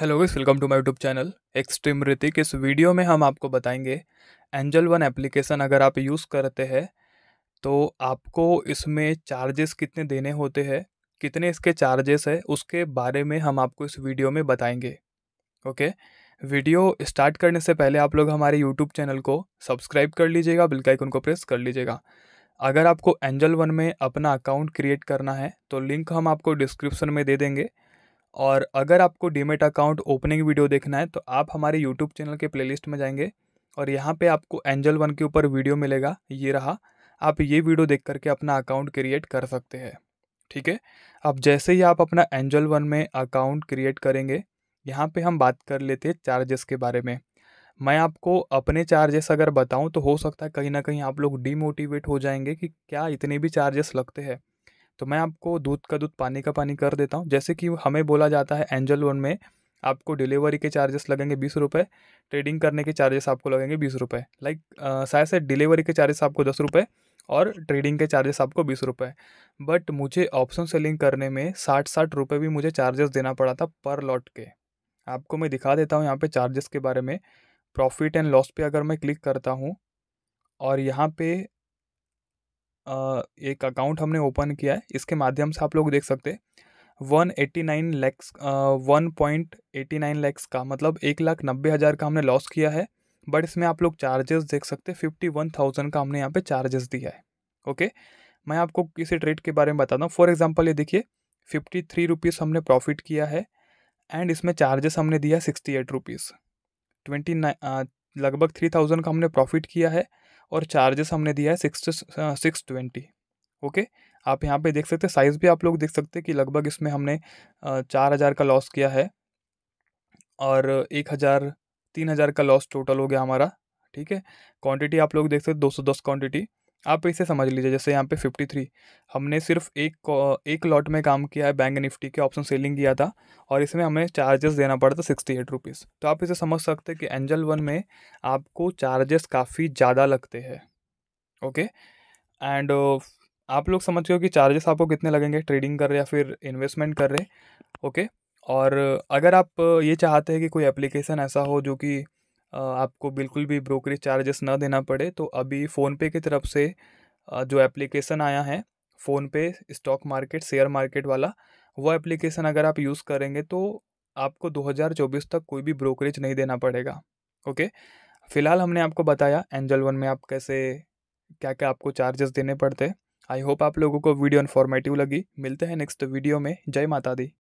hello guys welcome to my YouTube channel extreme Hrithik इस video में हम आपको बताएंगे एंजल वन एप्लीकेशन अगर आप यूज़ करते हैं तो आपको इसमें चार्जेस कितने देने होते हैं कितने इसके चार्जेस है उसके बारे में हम आपको इस वीडियो में बताएंगे ओके वीडियो स्टार्ट करने से पहले आप लोग हमारे यूट्यूब चैनल को सब्सक्राइब कर लीजिएगा बिल्काइकन को प्रेस कर लीजिएगा अगर आपको एंजल वन में अपना अकाउंट क्रिएट करना है तो लिंक हम आपको डिस्क्रिप्सन में दे देंगे और अगर आपको डीमेट अकाउंट ओपनिंग वीडियो देखना है तो आप हमारे यूट्यूब चैनल के प्लेलिस्ट में जाएंगे और यहाँ पे आपको एंजल वन के ऊपर वीडियो मिलेगा ये रहा आप ये वीडियो देख करके अपना अकाउंट क्रिएट कर सकते हैं ठीक है अब जैसे ही आप अपना एंजल वन में अकाउंट क्रिएट करेंगे यहाँ पर हम बात कर लेते हैं चार्जेस के बारे में मैं आपको अपने चार्जेस अगर बताऊँ तो हो सकता है कहीं ना कहीं आप लोग डीमोटिवेट हो जाएंगे कि क्या इतने भी चार्जेस लगते हैं तो मैं आपको दूध का दूध पानी का पानी कर देता हूँ जैसे कि हमें बोला जाता है एंजल वन में आपको डिलीवरी के चार्जेस लगेंगे बीस रुपये ट्रेडिंग करने के चार्जेस आपको लगेंगे बीस रुपये लाइक शायद से डिलीवरी के चार्जेस आपको दस रुपये और ट्रेडिंग के चार्जेस आपको बीस रुपये बट मुझे ऑप्शन सेलिंग करने में साठ साठ रुपये भी मुझे चार्जेस देना पड़ा था पर लॉट के आपको मैं दिखा देता हूँ यहाँ पे चार्जेस के बारे में प्रॉफिट एंड लॉस पे अगर मैं क्लिक करता हूँ और यहाँ पे एक अकाउंट हमने ओपन किया है इसके माध्यम से आप लोग देख सकते one eighty nine lakhs one point eighty nine lakhs का मतलब एक लाख नब्बे हज़ार का हमने लॉस किया है बट इसमें आप लोग चार्जेस देख सकते हैं फिफ्टी वन थाउजेंड का हमने यहाँ पे चार्जेस दिया है ओके मैं आपको किसी ट्रेड के बारे में बताता हूँ फॉर एग्जाम्पल ये देखिए फिफ्टी थ्री रुपीज़ हमने प्रॉफिट किया है एंड इसमें चार्जेस हमने दिया सिक्सटी एट रुपीज़ ट्वेंटी लगभग थ्री थाउजेंड का हमने प्रॉफिट किया है और चार्जेस हमने दिया है सिक्स सिक्स ट्वेंटी ओके आप यहाँ पे देख सकते हैं साइज़ भी आप लोग देख सकते हैं कि लगभग इसमें हमने चार हज़ार का लॉस किया है और एक हज़ार तीन हज़ार का लॉस टोटल हो गया हमारा ठीक है क्वांटिटी आप लोग देख सकते हैं दो सौ दस क्वान्टिटी आप इसे समझ लीजिए जैसे यहाँ पे 53 हमने सिर्फ एक एक लॉट में काम किया है बैंक निफ्टी के ऑप्शन सेलिंग किया था और इसमें हमें चार्जेस देना पड़ा था सिक्सटी एट रुपीज़ तो आप इसे समझ सकते हैं कि एंजल वन में आपको चार्जेस काफ़ी ज़्यादा लगते हैं ओके एंड आप लोग समझ गए कि चार्जेस आपको कितने लगेंगे ट्रेडिंग कर रहे या फिर इन्वेस्टमेंट कर रहे ओके और अगर आप ये चाहते हैं कि कोई एप्लीकेशन ऐसा हो जो कि आपको बिल्कुल भी ब्रोकरेज चार्जेस ना देना पड़े तो अभी फ़ोनपे की तरफ से जो एप्लीकेशन आया है PhonePe stock market share market वाला वो एप्लीकेशन अगर आप यूज़ करेंगे तो आपको 2024 तक कोई भी ब्रोकरेज नहीं देना पड़ेगा ओके फ़िलहाल हमने आपको बताया एंजल वन में आप कैसे क्या क्या आपको चार्जेस देने पड़ते आई होप आप लोगों को वीडियो इन्फॉर्मेटिव लगी मिलते हैं नेक्स्ट वीडियो में जय माता दी